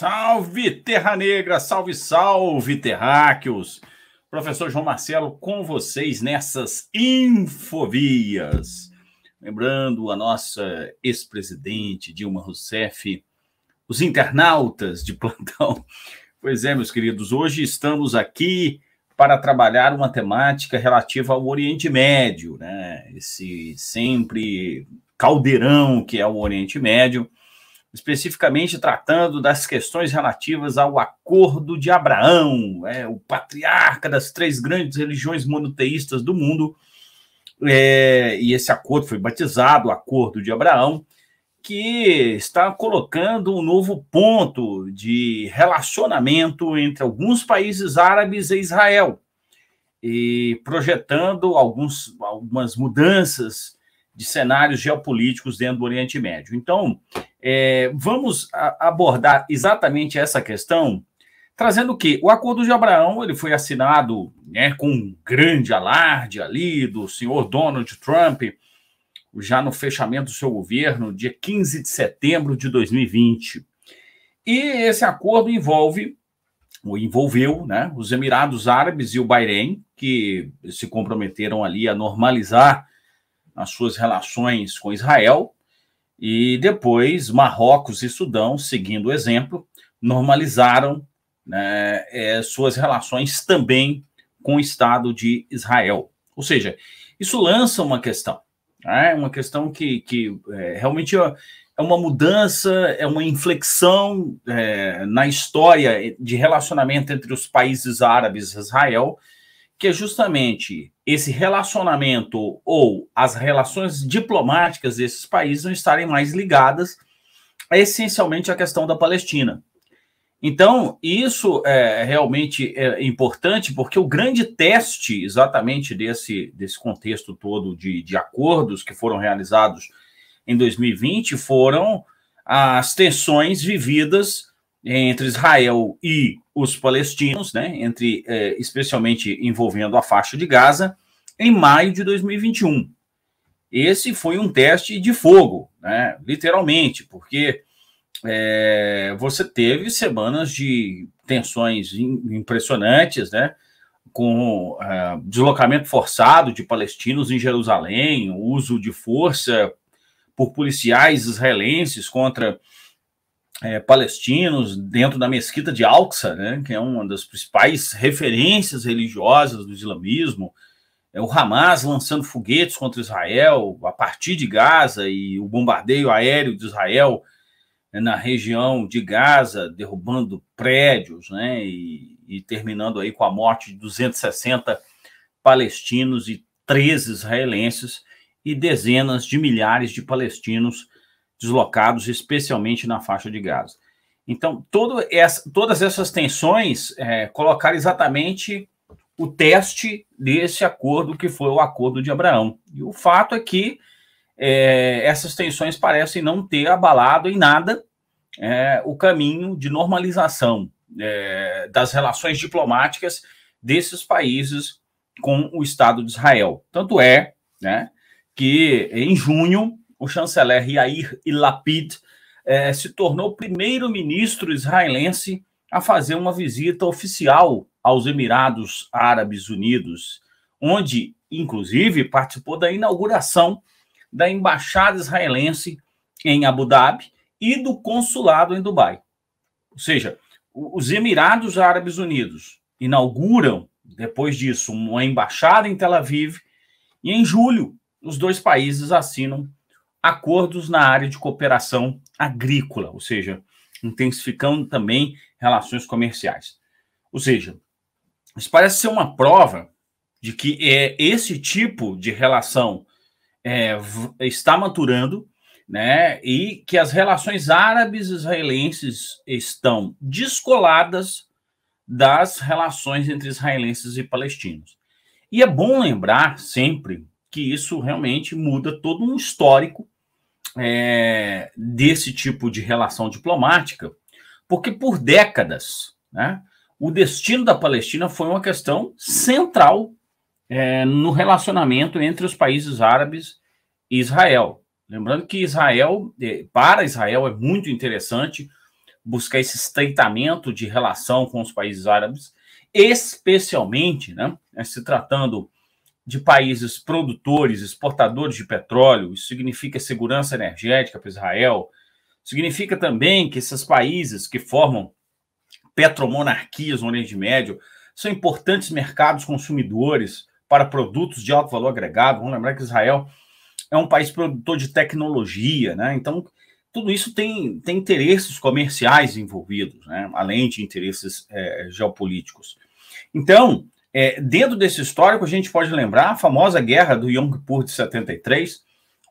Salve Terra Negra, salve, salve terráqueos. Professor João Marcelo com vocês nessas infovias. Lembrando a nossa ex-presidente Dilma Rousseff, os internautas de plantão. Pois é, meus queridos, hoje estamos aqui para trabalhar uma temática relativa ao Oriente Médio, né? Esse sempre caldeirão que é o Oriente Médio especificamente tratando das questões relativas ao Acordo de Abraão, é, o patriarca das três grandes religiões monoteístas do mundo. É, e esse acordo foi batizado o Acordo de Abraão, que está colocando um novo ponto de relacionamento entre alguns países árabes e Israel, e projetando alguns, algumas mudanças de cenários geopolíticos dentro do Oriente Médio. Então, é, vamos a, abordar exatamente essa questão, trazendo que o Acordo de Abraão ele foi assinado né, com um grande alarde ali do senhor Donald Trump, já no fechamento do seu governo, dia 15 de setembro de 2020. E esse acordo envolve, ou envolveu, né, os Emirados Árabes e o Bahrein, que se comprometeram ali a normalizar as suas relações com Israel, e depois Marrocos e Sudão, seguindo o exemplo, normalizaram né, é, suas relações também com o Estado de Israel. Ou seja, isso lança uma questão, né, uma questão que, que é, realmente é, é uma mudança, é uma inflexão é, na história de relacionamento entre os países árabes e Israel, que é justamente esse relacionamento ou as relações diplomáticas desses países não estarem mais ligadas essencialmente à questão da Palestina. Então, isso é realmente é importante, porque o grande teste exatamente desse, desse contexto todo de, de acordos que foram realizados em 2020 foram as tensões vividas entre Israel e os palestinos, né, entre, é, especialmente envolvendo a faixa de Gaza, em maio de 2021. Esse foi um teste de fogo, né, literalmente, porque é, você teve semanas de tensões impressionantes, né, com é, deslocamento forçado de palestinos em Jerusalém, o uso de força por policiais israelenses contra é, palestinos dentro da mesquita de Al-Aqsa, né, que é uma das principais referências religiosas do islamismo, é, o Hamas lançando foguetes contra Israel a partir de Gaza e o bombardeio aéreo de Israel né, na região de Gaza, derrubando prédios né, e, e terminando aí com a morte de 260 palestinos e 13 israelenses e dezenas de milhares de palestinos deslocados, especialmente na faixa de Gaza. Então, essa, todas essas tensões é, colocaram exatamente o teste desse acordo que foi o Acordo de Abraão. E o fato é que é, essas tensões parecem não ter abalado em nada é, o caminho de normalização é, das relações diplomáticas desses países com o Estado de Israel. Tanto é né, que em junho o chanceler Yair Lapid é, se tornou o primeiro ministro israelense a fazer uma visita oficial aos Emirados Árabes Unidos, onde, inclusive, participou da inauguração da embaixada israelense em Abu Dhabi e do consulado em Dubai. Ou seja, os Emirados Árabes Unidos inauguram, depois disso, uma embaixada em Tel Aviv e, em julho, os dois países assinam acordos na área de cooperação agrícola, ou seja, intensificando também relações comerciais. Ou seja, isso parece ser uma prova de que é, esse tipo de relação é, está maturando, né, e que as relações árabes israelenses estão descoladas das relações entre israelenses e palestinos. E é bom lembrar sempre que isso realmente muda todo um histórico é, desse tipo de relação diplomática, porque por décadas né, o destino da Palestina foi uma questão central é, no relacionamento entre os países árabes e Israel. Lembrando que Israel, é, para Israel, é muito interessante buscar esse estreitamento de relação com os países árabes, especialmente né, se tratando de países produtores, exportadores de petróleo, isso significa segurança energética para Israel, significa também que esses países que formam petromonarquias no Oriente Médio são importantes mercados consumidores para produtos de alto valor agregado. Vamos lembrar que Israel é um país produtor de tecnologia, né? Então, tudo isso tem, tem interesses comerciais envolvidos, né? além de interesses é, geopolíticos. Então, é, dentro desse histórico, a gente pode lembrar a famosa guerra do Yom Kippur de 73,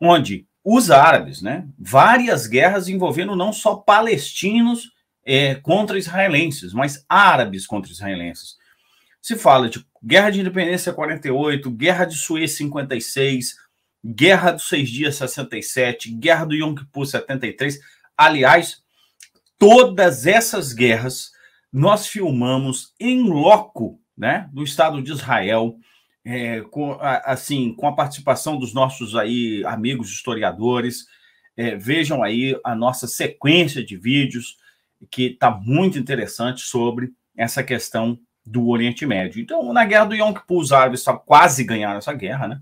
onde os árabes, né, várias guerras envolvendo não só palestinos é, contra israelenses, mas árabes contra israelenses. Se fala de tipo, Guerra de Independência 48, Guerra de Suez 56, Guerra dos Seis Dias 67, Guerra do Yom Kippur 73. Aliás, todas essas guerras nós filmamos em loco né, do Estado de Israel, é, com, a, assim, com a participação dos nossos aí amigos historiadores. É, vejam aí a nossa sequência de vídeos que está muito interessante sobre essa questão do Oriente Médio. Então, na guerra do Yom Kippur, os árabes quase ganharam essa guerra, né?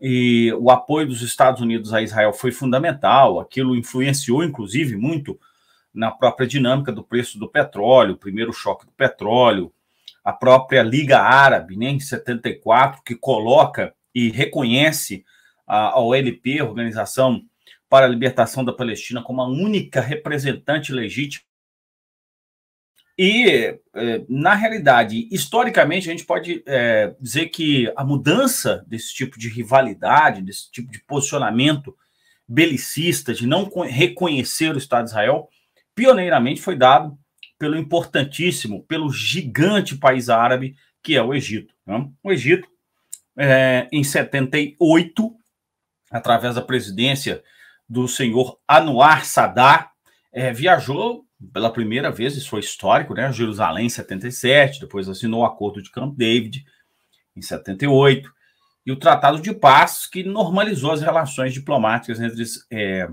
E o apoio dos Estados Unidos a Israel foi fundamental. Aquilo influenciou, inclusive, muito na própria dinâmica do preço do petróleo, o primeiro choque do petróleo, a própria Liga Árabe, né, em 74, que coloca e reconhece a OLP, a Organização para a Libertação da Palestina, como a única representante legítima. E, eh, na realidade, historicamente, a gente pode é, dizer que a mudança desse tipo de rivalidade, desse tipo de posicionamento belicista, de não reconhecer o Estado de Israel, pioneiramente foi dado pelo importantíssimo, pelo gigante país árabe que é o Egito. Né? O Egito, é, em 78, através da presidência do senhor Anwar Sadat, é, viajou pela primeira vez, isso foi histórico, né? Jerusalém em 77, depois assinou o acordo de Camp David em 78, e o Tratado de Paz, que normalizou as relações diplomáticas entre é,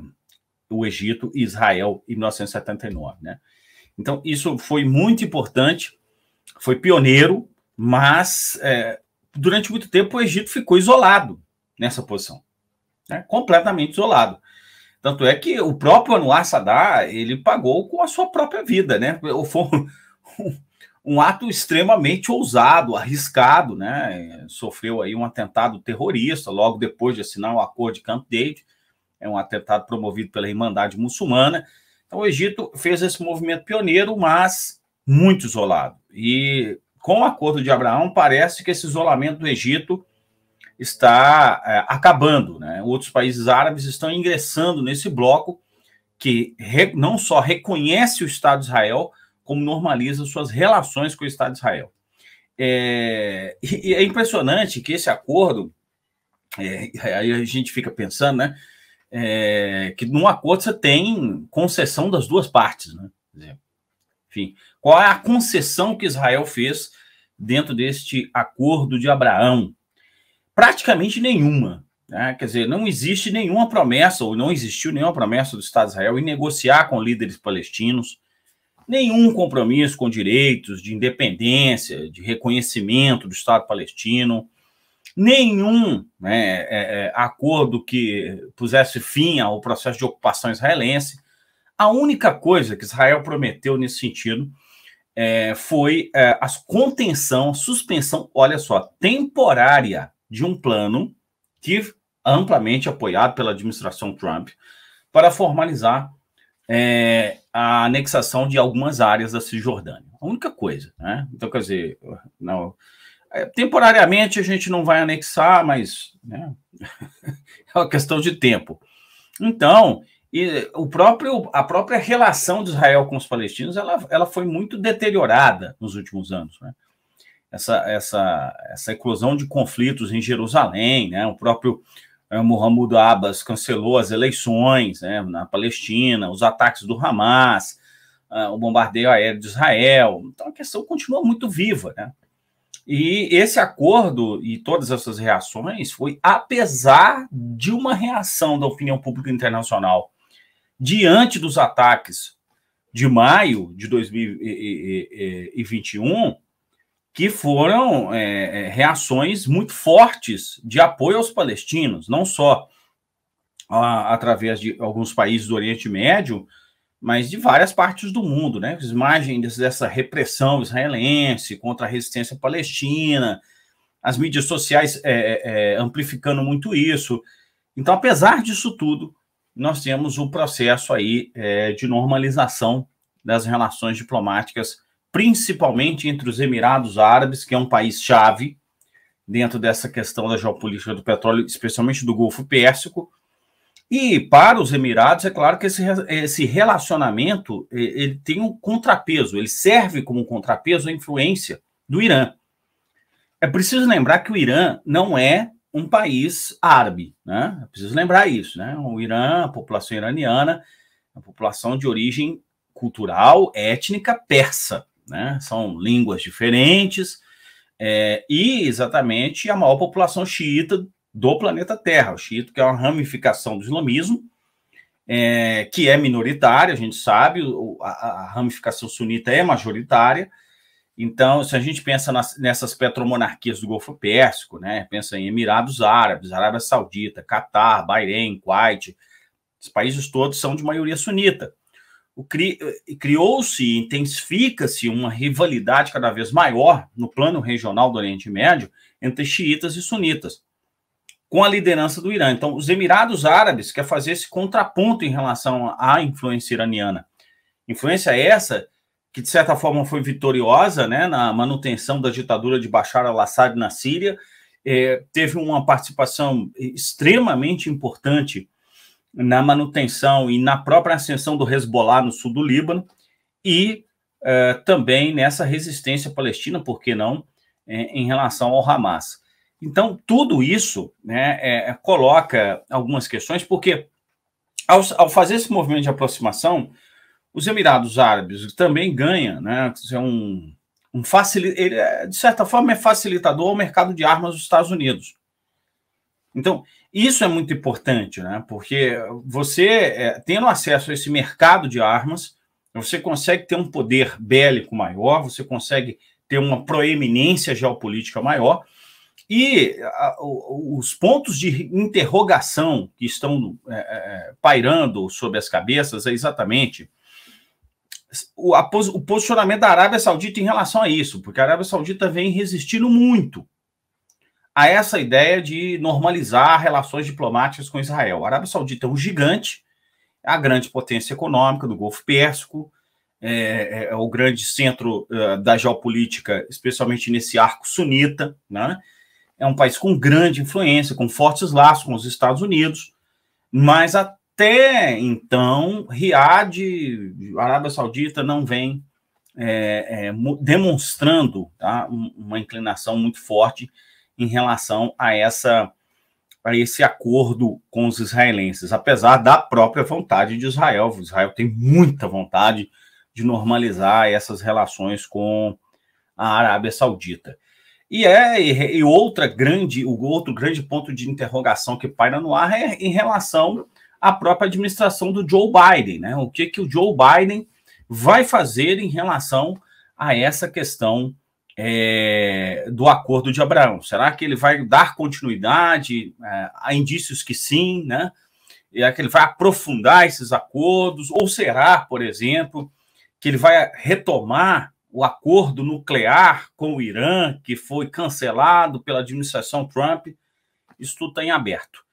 o Egito e Israel em 1979, né? Então, isso foi muito importante, foi pioneiro, mas é, durante muito tempo o Egito ficou isolado nessa posição, né? completamente isolado. Tanto é que o próprio Anwar Sadat, ele pagou com a sua própria vida, né? Foi um, um ato extremamente ousado, arriscado, né? Sofreu aí um atentado terrorista logo depois de assinar o um acordo de Camp David, é um atentado promovido pela Irmandade Muçulmana, então, o Egito fez esse movimento pioneiro, mas muito isolado. E com o acordo de Abraão, parece que esse isolamento do Egito está é, acabando. Né? Outros países árabes estão ingressando nesse bloco que re, não só reconhece o Estado de Israel, como normaliza suas relações com o Estado de Israel. É, e, e é impressionante que esse acordo, é, aí a gente fica pensando, né? é, que num acordo você tem concessão das duas partes, né? Enfim, qual é a concessão que Israel fez dentro deste acordo de Abraão? Praticamente nenhuma. Né? Quer dizer, não existe nenhuma promessa, ou não existiu nenhuma promessa do Estado de Israel em negociar com líderes palestinos, nenhum compromisso com direitos de independência, de reconhecimento do Estado palestino, nenhum né, é, é, é, acordo que pusesse fim ao processo de ocupação israelense. A única coisa que Israel prometeu nesse sentido é, foi é, a contenção, suspensão, olha só, temporária de um plano que amplamente apoiado pela administração Trump para formalizar é, a anexação de algumas áreas da Cisjordânia. A única coisa, né? Então, quer dizer, não, é, temporariamente a gente não vai anexar, mas né, é uma questão de tempo. Então, e o próprio, a própria relação de Israel com os palestinos ela, ela foi muito deteriorada nos últimos anos. Né? Essa, essa, essa eclosão de conflitos em Jerusalém, né? o próprio é, Abbas cancelou as eleições né, na Palestina, os ataques do Hamas, uh, o bombardeio aéreo de Israel. Então a questão continua muito viva. Né? E esse acordo e todas essas reações foi apesar de uma reação da opinião pública internacional diante dos ataques de maio de 2021, que foram é, é, reações muito fortes de apoio aos palestinos, não só a, ah, através de alguns países do Oriente Médio, mas de várias partes do mundo, né? As imagens dessa repressão israelense contra a resistência palestina, as mídias sociais é, é, é amplificando muito isso. Então, apesar disso tudo, nós temos um processo aí é, de normalização das relações diplomáticas, principalmente entre os Emirados Árabes, que é um país chave dentro dessa questão da geopolítica do petróleo, especialmente do Golfo Pérsico, e para os Emirados, é claro que esse, esse relacionamento ele tem um contrapeso, ele serve como contrapeso à influência do Irã. É preciso lembrar que o Irã não é um país árabe, né? É preciso lembrar isso, né? O Irã, a população iraniana, a população de origem cultural, étnica persa, né? São línguas diferentes é, e exatamente a maior população xiita do planeta Terra. O xiito que é uma ramificação do islamismo, é, que é minoritária, a gente sabe, a, a, ramificação sunita é majoritária. Então, se a gente pensa nas, nessas petromonarquias do Golfo Pérsico, né, pensa em Emirados Árabes, Arábia Saudita, Catar, Bahrein, Kuwait, os países todos são de maioria sunita. Cri, Criou-se e intensifica-se uma rivalidade cada vez maior no plano regional do Oriente Médio entre xiitas e sunitas com a liderança do Irã. Então, os Emirados Árabes quer fazer esse contraponto em relação à influência iraniana. Influência essa que, de certa forma, foi vitoriosa né, na manutenção da ditadura de Bashar al-Assad na Síria, é, teve uma participação extremamente importante na manutenção e na própria ascensão do Hezbollah no sul do Líbano e é, também nessa resistência palestina, por que não, é, em relação ao Hamas. Então, tudo isso né, é, é, coloca algumas questões, porque ao, ao, fazer esse movimento de aproximação, os Emirados Árabes também ganham, né? É um, um ele, é, de certa forma, é facilitador ao mercado de armas dos Estados Unidos. Então, isso é muito importante, né? Porque você, é, tendo acesso a esse mercado de armas, você consegue ter um poder bélico maior, você consegue ter uma proeminência geopolítica maior e a, os pontos de interrogação que estão é, é, é, pairando sobre as cabeças é exatamente o, a, o posicionamento da Arábia Saudita em relação a isso, porque a Arábia Saudita vem resistindo muito a essa ideia de normalizar relações diplomáticas com Israel. A Arábia Saudita é um gigante, é a grande potência econômica do Golfo Pérsico, é, é, o grande centro da geopolítica, especialmente nesse arco sunita, né? é um país com grande influência, com fortes laços com os Estados Unidos, mas até então, Riad, Arábia Saudita, não vem é, é, demonstrando tá, uma inclinação muito forte em relação a essa a esse acordo com os israelenses, apesar da própria vontade de Israel. Israel tem muita vontade de normalizar essas relações com a Arábia Saudita. E é e, e outra grande, o outro grande ponto de interrogação que paira no ar é em relação à própria administração do Joe Biden, né? O que que o Joe Biden vai fazer em relação a essa questão é, do acordo de Abraão? Será que ele vai dar continuidade? É, há indícios que sim, né? É que ele vai aprofundar esses acordos? Ou será, por exemplo, que ele vai retomar o acordo nuclear com o Irã, que foi cancelado pela administração Trump, isso tudo está em aberto.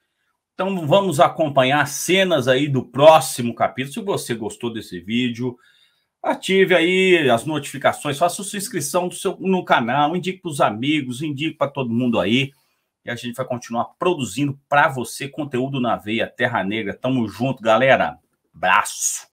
Então vamos acompanhar cenas aí do próximo capítulo. Se você gostou desse vídeo, ative aí as notificações, faça sua inscrição seu, no canal, indique para os amigos, indique para todo mundo aí. E a gente vai continuar produzindo para você conteúdo na veia Terra Negra. Tamo junto, galera. Abraço.